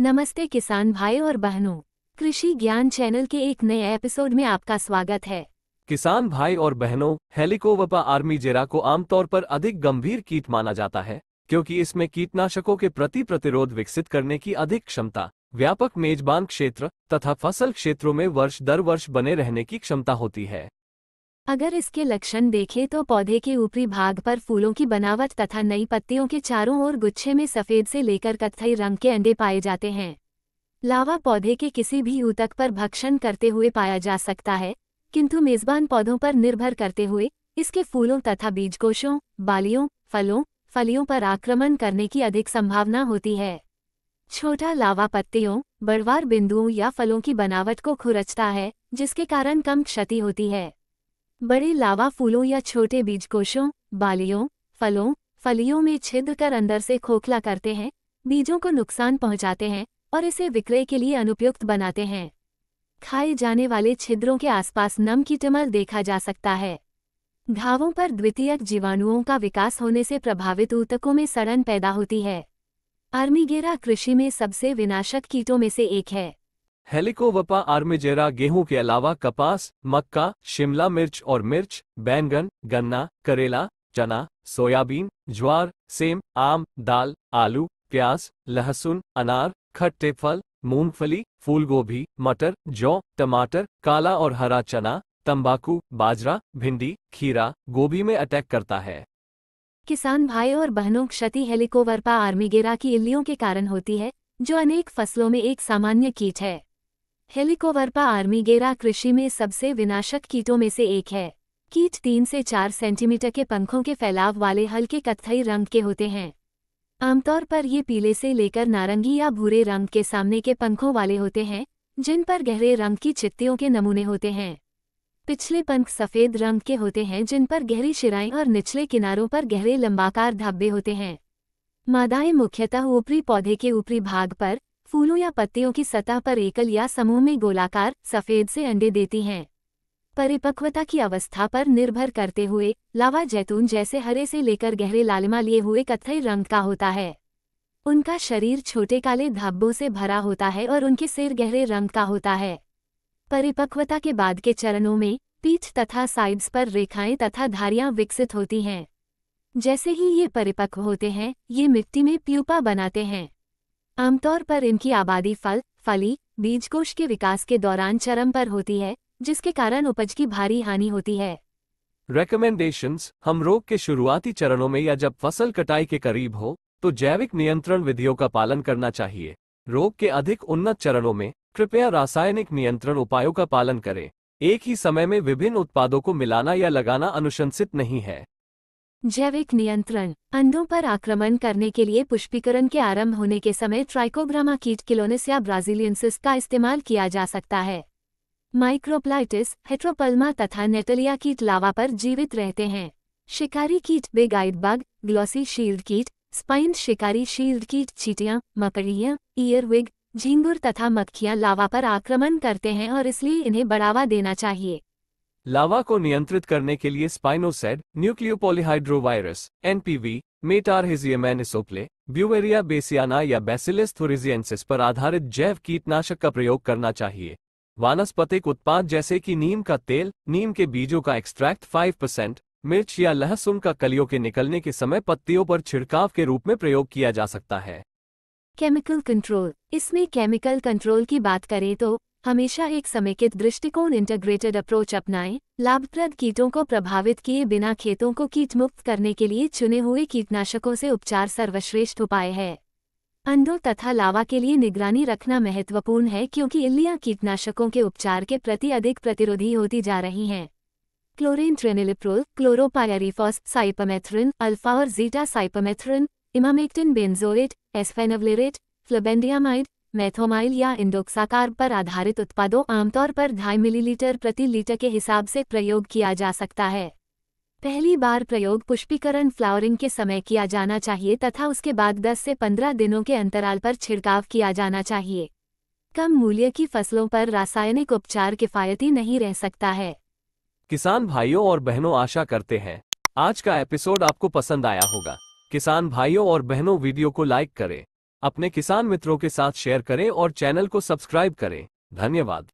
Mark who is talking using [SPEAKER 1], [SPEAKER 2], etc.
[SPEAKER 1] नमस्ते किसान भाई और बहनों कृषि ज्ञान चैनल के एक नए एपिसोड में आपका स्वागत है
[SPEAKER 2] किसान भाई और बहनों हेलिकोवपा आर्मी जेरा को आमतौर पर अधिक गंभीर कीट माना जाता है क्योंकि इसमें कीटनाशकों के प्रति प्रतिरोध विकसित करने की अधिक क्षमता व्यापक मेजबान क्षेत्र तथा फसल क्षेत्रों में वर्ष दर वर्ष बने रहने की क्षमता होती है
[SPEAKER 1] अगर इसके लक्षण देखें तो पौधे के ऊपरी भाग पर फूलों की बनावट तथा नई पत्तियों के चारों ओर गुच्छे में सफ़ेद से लेकर कत्थई रंग के अंडे पाए जाते हैं लावा पौधे के किसी भी ऊतक पर भक्षण करते हुए पाया जा सकता है किंतु मेज़बान पौधों पर निर्भर करते हुए इसके फूलों तथा बीजकोशों बालियों फलों फलियों पर आक्रमण करने की अधिक संभावना होती है छोटा लावा पत्तियों बड़वार बिंदुओं या फलों की बनावट को खुरचता है जिसके कारण कम क्षति होती है बड़े लावा फूलों या छोटे बीजकोशों बालियों फलों फलियों में छिद्र कर अंदर से खोखला करते हैं बीजों को नुकसान पहुंचाते हैं और इसे विक्रय के लिए अनुपयुक्त बनाते हैं खाए जाने वाले छिद्रों के आसपास नम कीटमल देखा जा सकता है घावों पर द्वितीयक जीवाणुओं का विकास होने से प्रभावित ऊतकों में सड़न पैदा होती है आर्मीगेरा कृषि में सबसे विनाशक कीटों में से एक है
[SPEAKER 2] हेलिकोवपा आर्मेजेरा गेहूं के अलावा कपास मक्का शिमला मिर्च और मिर्च बैंगन गन्ना करेला चना सोयाबीन ज्वार सेम आम दाल आलू प्याज लहसुन अनार खट्टे फल मूंगफली फूलगोभी मटर जौ टमाटर काला और हरा चना तंबाकू बाजरा भिंडी खीरा गोभी में अटैक करता है
[SPEAKER 1] किसान भाई और बहनों क्षति हेलिकोवर्पा आर्मीगेरा की इल्लियों के कारण होती है जो अनेक फसलों में एक सामान्य कीट है हेलिकोवर्पा आर्मीगेरा कृषि में सबसे विनाशक कीटों में से एक है कीट तीन से चार सेंटीमीटर के पंखों के फैलाव वाले हल्के कत्थई रंग के होते हैं आमतौर पर ये पीले से लेकर नारंगी या भूरे रंग के सामने के पंखों वाले होते हैं जिन पर गहरे रंग की चित्तियों के नमूने होते हैं पिछले पंख सफ़ेद रंग के होते हैं जिन पर गहरी शिराएं और निचले किनारों पर गहरे लंबाकार धब्बे होते हैं मादाएं मुख्यतः ऊपरी पौधे के ऊपरी भाग पर फूलों या पत्तियों की सतह पर एकल या समूह में गोलाकार सफ़ेद से अंडे देती हैं परिपक्वता की अवस्था पर निर्भर करते हुए लावा जैतून जैसे हरे से लेकर गहरे लालिमा लिए हुए कथई रंग का होता है उनका शरीर छोटे काले धब्बों से भरा होता है और उनके सिर गहरे रंग का होता है परिपक्वता के बाद के चरणों में पीठ तथा साइड्स पर रेखाएं तथा धारियां विकसित होती हैं जैसे ही ये परिपक्व होते हैं ये मिट्टी में प्यूपा बनाते हैं आमतौर पर इनकी आबादी फल फली बीजकोश के विकास के दौरान चरम पर होती है जिसके कारण उपज की भारी हानि होती है
[SPEAKER 2] रेकमेंडेशन हम रोग के शुरुआती चरणों में या जब फसल कटाई के करीब हो तो जैविक नियंत्रण विधियों का पालन करना चाहिए रोग के अधिक उन्नत चरणों में कृपया रासायनिक नियंत्रण उपायों का पालन करें एक ही समय में विभिन्न उत्पादों को मिलाना या लगाना अनुशंसित नहीं है
[SPEAKER 1] जैविक नियंत्रण अंडों पर आक्रमण करने के लिए पुष्पीकरण के आरंभ होने के समय ट्राइकोग्रामा कीट किलोनिस या ब्राजीलियंसिस का इस्तेमाल किया जा सकता है माइक्रोप्लाइटिस हेट्रोपल्मा तथा नेटलिया कीट लावा पर जीवित रहते हैं शिकारी कीट बेगाइड बग ग्लॉसी शील्ड कीट स्पाइन शिकारी शील्ड कीट चीटियाँ मकड़ियाँ ईयरविग झींगुर तथा मक्खियाँ लावा पर आक्रमण करते हैं और इसलिए इन्हें बढ़ावा देना चाहिए
[SPEAKER 2] लावा को नियंत्रित करने के लिए spinosad nucleopolyhedrovirus NPV metarhizium anisopliae beauveria bassiana या बेसिलिस थोरिजियंसिस पर आधारित जैव कीटनाशक का प्रयोग करना चाहिए वानस्पतिक उत्पाद जैसे कि नीम का तेल नीम के बीजों का एक्सट्रैक्ट 5 परसेंट मिर्च या लहसुन का कलियों के निकलने के समय पत्तियों पर छिड़काव के रूप में प्रयोग किया जा सकता है
[SPEAKER 1] केमिकल कंट्रोल इसमें केमिकल कंट्रोल की बात करें तो हमेशा एक समेकित दृष्टिकोण इंटेग्रेटेड अप्रोच अपनाएं लाभप्रद कीटों को प्रभावित किए बिना खेतों को कीट मुक्त करने के लिए चुने हुए कीटनाशकों से उपचार सर्वश्रेष्ठ उपाय है अंडों तथा लावा के लिए निगरानी रखना महत्वपूर्ण है क्योंकि इल्लियां कीटनाशकों के उपचार के प्रति अधिक प्रतिरोधी होती जा रही हैं chlorantraniliprole chlorpyrifos cypermethrin alpha और zeta cypermethrin emamectin benzoate esfenvalerate flubendiamide methomyl या इंडोक्साकार पर आधारित उत्पादों आमतौर पर ढाई मिलीलीटर प्रति लीटर के हिसाब से प्रयोग किया जा सकता है पहली बार प्रयोग पुष्पीकरण फ्लावरिंग के समय किया जाना चाहिए तथा उसके बाद 10 से 15 दिनों के अंतराल पर छिड़काव किया जाना चाहिए कम मूल्य की फसलों पर रासायनिक उपचार किफायती नहीं रह सकता है
[SPEAKER 2] किसान भाइयों और बहनों आशा करते हैं आज का एपिसोड आपको पसंद आया होगा किसान भाइयों और बहनों वीडियो को लाइक करें अपने किसान मित्रों के साथ शेयर करें और चैनल को सब्सक्राइब करें धन्यवाद